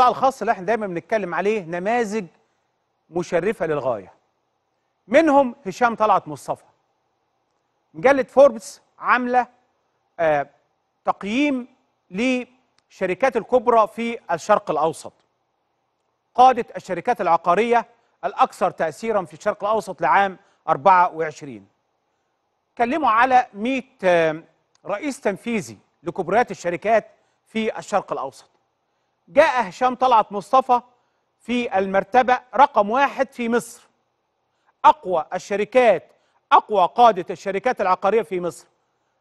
القطاع الخاص اللي احنا دايما بنتكلم عليه نماذج مشرفه للغايه منهم هشام طلعت مصطفى مجله فوربس عامله آه تقييم للشركات الكبرى في الشرق الاوسط قاده الشركات العقاريه الاكثر تاثيرا في الشرق الاوسط لعام 24 اتكلموا على 100 آه، رئيس تنفيذي لكبريات الشركات في الشرق الاوسط جاء هشام طلعت مصطفى في المرتبة رقم واحد في مصر أقوى الشركات أقوى قادة الشركات العقارية في مصر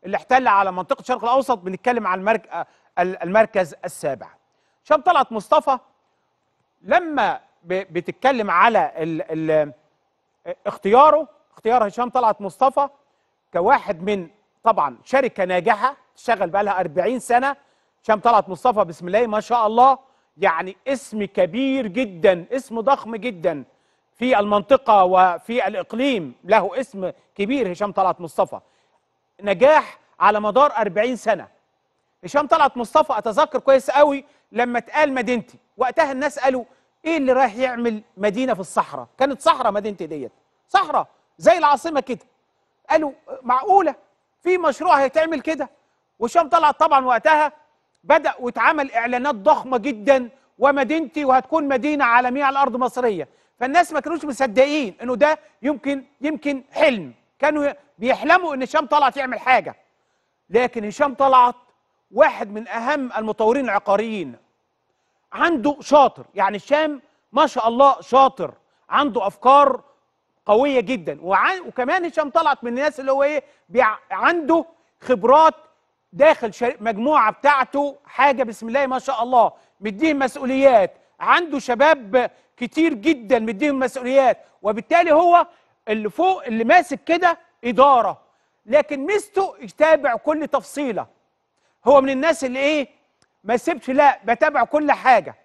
اللي احتل على منطقة الشرق الأوسط بنتكلم عن المرك... المركز السابع هشام طلعت مصطفى لما بتتكلم على ال... ال... اختياره اختيار هشام طلعت مصطفى كواحد من طبعا شركة ناجحة تشغل بقى لها 40 سنة هشام طلعت مصطفى بسم الله ما شاء الله يعني اسم كبير جدا اسم ضخم جدا في المنطقة وفي الإقليم له اسم كبير هشام طلعت مصطفى نجاح على مدار 40 سنة هشام طلعت مصطفى أتذكر كويس قوي لما اتقال مدينتي وقتها الناس قالوا إيه اللي رايح يعمل مدينة في الصحراء كانت صحراء مدينتي ديت صحراء زي العاصمة كده قالوا معقولة في مشروع هيتعمل كده وهشام طلعت طبعا وقتها بدأ واتعمل إعلانات ضخمة جدا ومدينتي وهتكون مدينة عالمية على أرض مصرية فالناس ما كانوش مصدقين إنه ده يمكن يمكن حلم كانوا بيحلموا إن هشام طلعت يعمل حاجة لكن هشام طلعت واحد من أهم المطورين العقاريين عنده شاطر يعني هشام ما شاء الله شاطر عنده أفكار قوية جدا وع... وكمان هشام طلعت من الناس اللي هو إيه عنده خبرات داخل مجموعه بتاعته حاجه بسم الله ما شاء الله مديهم مسؤوليات عنده شباب كتير جدا مديهم مسؤوليات وبالتالي هو اللي فوق اللي ماسك كده اداره لكن ميزته يتابع كل تفصيله هو من الناس اللي ايه ما سيبش لا بتابع كل حاجه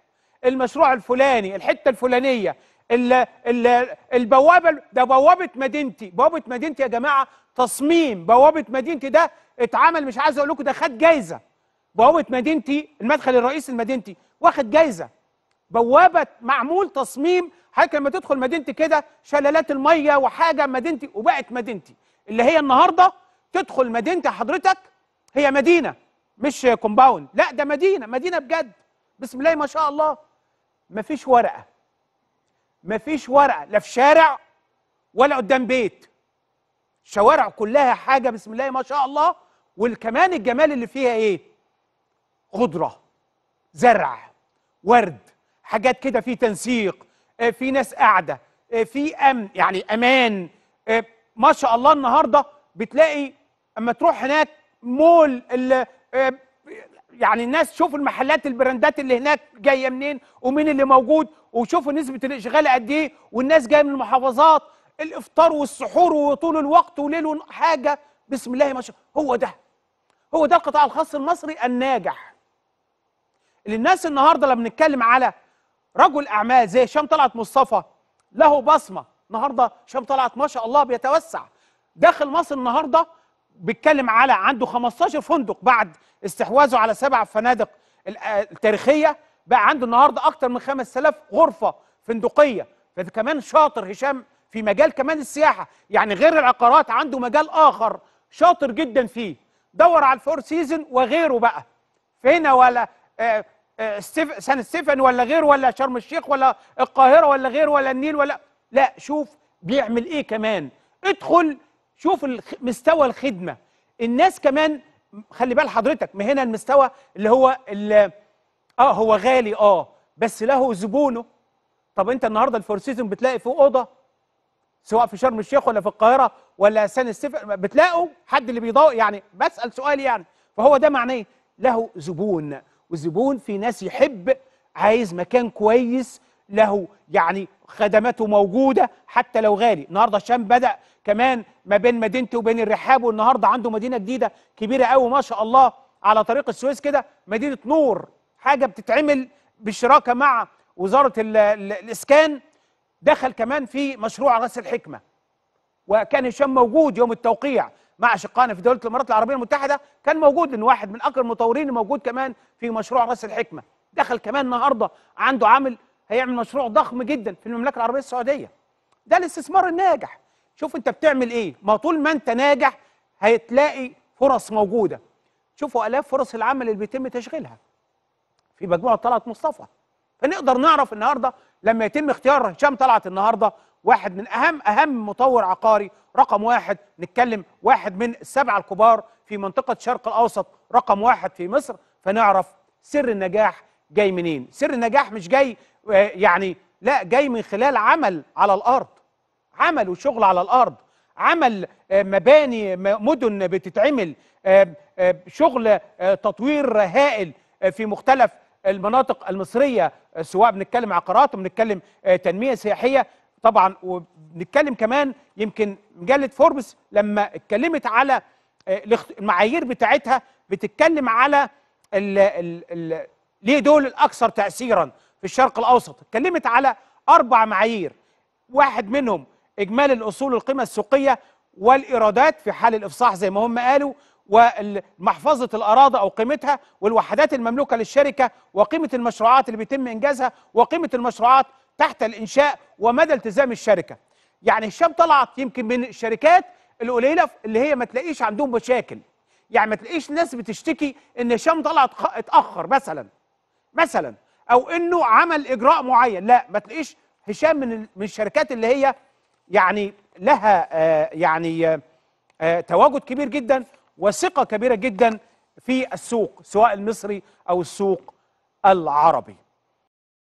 المشروع الفلاني الحته الفلانيه الـ الـ البوابه ده بوابه مدينتي بوابه مدينتي يا جماعه تصميم بوابه مدينتي ده اتعمل مش عايز اقول لكم ده خد جايزه بوابه مدينتي المدخل الرئيسي لمدينتي واخد جايزه بوابه معمول تصميم حضرتك لما تدخل مدينتي كده شلالات الميه وحاجه مدينتي وبقت مدينتي اللي هي النهارده تدخل مدينتي حضرتك هي مدينه مش كومباوند لا ده مدينه مدينه بجد بسم الله ما شاء الله مفيش ورقه مفيش ورقه لا في شارع ولا قدام بيت شوارع كلها حاجه بسم الله ما شاء الله وكمان الجمال اللي فيها ايه خضره زرع ورد حاجات كده في تنسيق آه، في ناس قاعده آه، في أمن يعني امان آه، ما شاء الله النهارده بتلاقي اما تروح هناك مول يعني الناس شوفوا المحلات البراندات اللي هناك جايه منين ومين اللي موجود وشوفوا نسبه الاشغال قد ايه والناس جايه من المحافظات الافطار والسحور وطول الوقت وليل حاجه بسم الله ما شاء هو ده هو ده القطاع الخاص المصري الناجح اللي الناس النهارده لما بنتكلم على رجل اعمال زي هشام طلعت مصطفى له بصمه النهارده هشام طلعت ما شاء الله بيتوسع داخل مصر النهارده بيتكلم على عنده 15 فندق بعد استحواذه على سبع فنادق آه، التاريخيه بقى عنده النهارده اكتر من 5000 غرفه فندقيه فده كمان شاطر هشام في مجال كمان السياحه يعني غير العقارات عنده مجال اخر شاطر جدا فيه دور على الفور سيزون وغيره بقى فينا ولا آه، آه، سان ستيفن ولا غيره ولا شرم الشيخ ولا القاهره ولا غيره ولا النيل ولا لا شوف بيعمل ايه كمان ادخل شوف مستوى الخدمه الناس كمان خلي بال حضرتك ما هنا المستوى اللي هو اللي اه هو غالي اه بس له زبونه طب انت النهارده الفور سيزون بتلاقي فيه اوضه سواء في شرم الشيخ ولا في القاهره ولا سان السفر بتلاقوا حد اللي بيضايق يعني بسال سؤال يعني فهو ده معناه له زبون والزبون في ناس يحب عايز مكان كويس له يعني خدماته موجوده حتى لو غالي النهارده الشام بدا كمان ما بين مدينتي وبين الرحاب والنهارده عنده مدينه جديده كبيره قوي ما شاء الله على طريق السويس كده مدينه نور حاجه بتتعمل بالشراكه مع وزاره الاسكان دخل كمان في مشروع راس الحكمه وكان هشام موجود يوم التوقيع مع شقائنا في دوله الامارات العربيه المتحده كان موجود لأنه واحد من اكبر المطورين موجود كمان في مشروع راس الحكمه دخل كمان النهارده عنده عامل هيعمل مشروع ضخم جدا في المملكه العربيه السعوديه ده الاستثمار الناجح شوف انت بتعمل ايه ما طول ما انت ناجح هتلاقي فرص موجوده شوفوا الاف فرص العمل اللي بيتم تشغيلها في مجموعه طلعت مصطفى فنقدر نعرف النهارده لما يتم اختيار هشام طلعت النهارده واحد من اهم اهم مطور عقاري رقم واحد نتكلم واحد من السبعه الكبار في منطقه الشرق الاوسط رقم واحد في مصر فنعرف سر النجاح جاي منين سر النجاح مش جاي آه، يعني لا جاي من خلال عمل على الارض عمل وشغل على الارض عمل آه، مباني مدن بتتعمل آه، شغل تطوير هائل في مختلف المناطق المصريه آه، سواء بنتكلم عقارات وبنتكلم آه، تنميه سياحيه طبعا وبنتكلم كمان يمكن مجله فوربس لما اتكلمت على آه، المعايير بتاعتها بتتكلم على الـ الـ الـ ليه دول الاكثر تاثيرا في الشرق الاوسط اتكلمت على اربع معايير واحد منهم اجمالي الاصول القيمه السوقيه والايرادات في حال الافصاح زي ما هم قالوا ومحفظه الاراضي او قيمتها والوحدات المملوكه للشركه وقيمه المشروعات اللي بيتم انجازها وقيمه المشروعات تحت الانشاء ومدى التزام الشركه. يعني هشام طلعت يمكن من الشركات القليله اللي هي ما تلاقيش عندهم مشاكل. يعني ما تلاقيش ناس بتشتكي ان هشام طلعت اتاخر مثلا. مثلا او انه عمل اجراء معين، لا ما تلاقيش هشام من من الشركات اللي هي يعني لها آه يعني آه تواجد كبير جدا وثقة كبيرة جدا في السوق سواء المصري أو السوق العربي